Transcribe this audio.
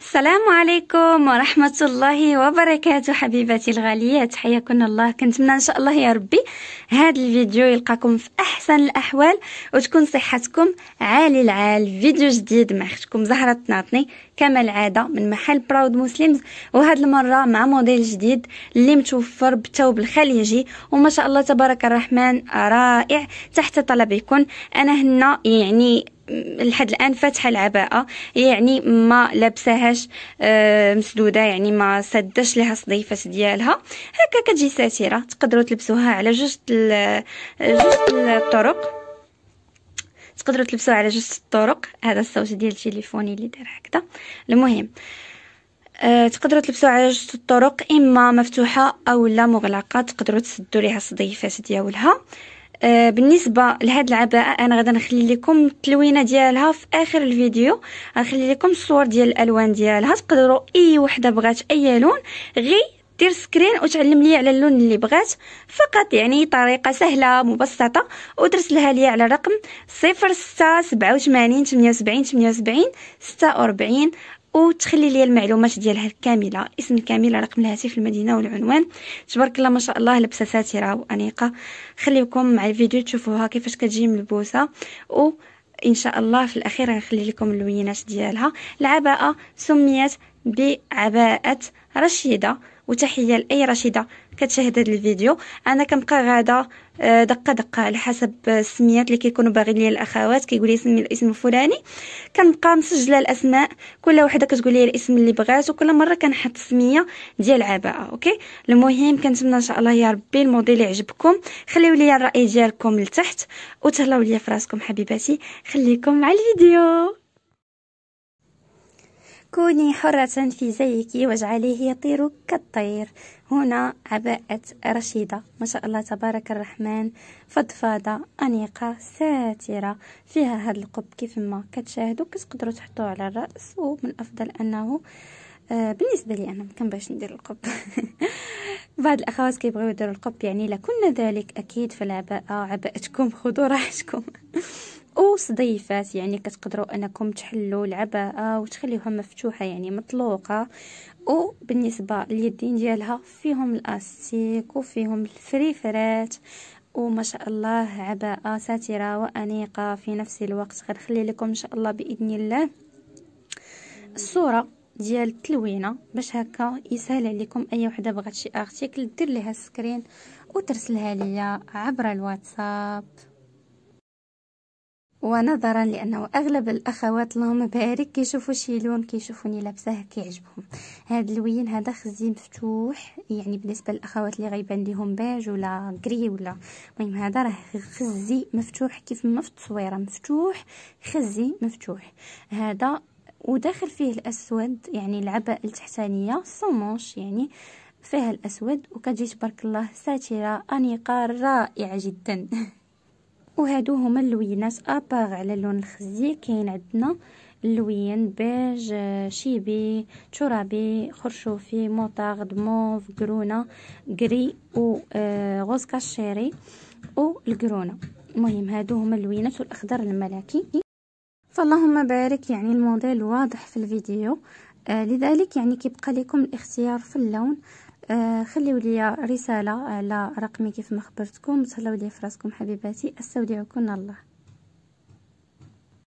السلام عليكم ورحمة الله وبركاته حبيباتي الغاليات حياكم الله كنتمنى إن شاء الله يا ربي هذا الفيديو يلقاكم في أحسن الأحوال وتكون صحتكم عالي العال فيديو جديد مع أختكم زهرة تناطني كما العادة من محل براود مسلمز وهذه المرة مع موديل جديد اللي متوفر بتوب الخليجي وما شاء الله تبارك الرحمن رائع تحت طلبكم أنا هنا يعني لحد الان فاتحه العباءه يعني ما لابساهاش آه، مسدوده يعني ما سدش لها الصديفات ديالها هكا كتجي ساتره تقدروا تلبسوها على جوج آه، جوج الطرق تقدروا تلبسوها على جوج الطرق هذا الصوت ديال تليفوني اللي داير هكذا المهم أه تقدروا تلبسوها على جوج الطرق اما مفتوحه اولا مغلقه تقدروا تسدوا ليها الصديفات ديالها أه آه، بالنسبه لهاد العباءه انا غادي نخلي لكم التلوينه ديالها في اخر الفيديو غنخلي لكم الصور ديال الالوان ديالها تقدروا اي وحده بغات اي لون غي دير سكرين وتعلم لي على اللون اللي بغات فقط يعني طريقه سهله مبسطه ودرسلها لي على الرقم 06 87 78 78 46 وتخلي لي المعلومات ديالها كامله اسم الكامل رقم الهاتف المدينه والعنوان تبارك الله ما شاء الله لبسه ساتره وانيقه خليكم مع الفيديو تشوفوها كيفاش كتجي ملبوسه و ان شاء الله في الاخير غنخلي لكم اللوينات ديالها العباءه سميت بعباءه رشيده وتحيه لاي رشيده كتشاهد هذا الفيديو انا كنبقى غاده آه، دقه دقه على حسب السميات اللي كيكونوا باغيين لي الاخوات كيقول لي سمي الاسم الفلاني كنبقى مسجله الاسماء كل وحده كتقول لي الاسم اللي بغات وكل مره كنحط السميه ديال عباءه اوكي المهم كنتمنى ان شاء الله يا ربي الموديل يعجبكم خليو لي الراي ديالكم لتحت وتهلاو ليا فراسكم حبيباتي خليكم مع الفيديو كوني حرة في زيك واجعليه يطير كالطير هنا عباءة رشيدة ما شاء الله تبارك الرحمن فضفاضة أنيقة ساترة فيها هذا القب كيف ما كتشاهدوا كتقدروا تحطوه على الرأس ومن أفضل أنه آه، بالنسبة لي أنا ممكن باش ندير القب بعض الأخوات كيبغيو يديروا القب يعني لكن ذلك أكيد فالعباءة عباءتكم خذوا راحتكم وصديفات يعني كتقدروا انكم تحلوا العباءه وتخليوها مفتوحه يعني مطلوقه وبالنسبه لليدين ديالها فيهم الاستيك وفيهم الفريفرات وما شاء الله عباءه ساتره وانيقه في نفس الوقت غنخلي لكم ان شاء الله باذن الله الصوره ديال التلوينه باش هكا يسهل عليكم اي وحده بغات شي ارتيكل دير ليها سكرين وترسلها ليا عبر الواتساب ونظرا لانه اغلب الاخوات اللهم بارك كيشوفوا شي لون كيشوفوني لابساه كيعجبهم هذا اللوين هذا خزي مفتوح يعني بالنسبه للاخوات اللي غيبان ليهم باج ولا غري ولا المهم هذا راه خزي مفتوح كيف ما في التصويره مفتوح خزي مفتوح هذا وداخل فيه الاسود يعني العباء التحتانيه سومونش يعني فيها الاسود وكتجي تبارك الله ساتره انيقه رائعه جدا وهادو هما اللوينات اباغ على اللون الخزي كاين عندنا اللوين بيج شيبي ترابي خرشوفي موطاغد موف كرونا غري و آه، غوز كاشيري و الكرونا المهم هادو هما اللوينات والاخضر الملكي فاللهم بارك يعني الموديل واضح في الفيديو آه لذلك يعني كيبقى لكم الاختيار في اللون آه خليو لي رساله على رقمي كيف ما خبرتكم تهلاو لي فراسكم حبيباتي استودعكم الله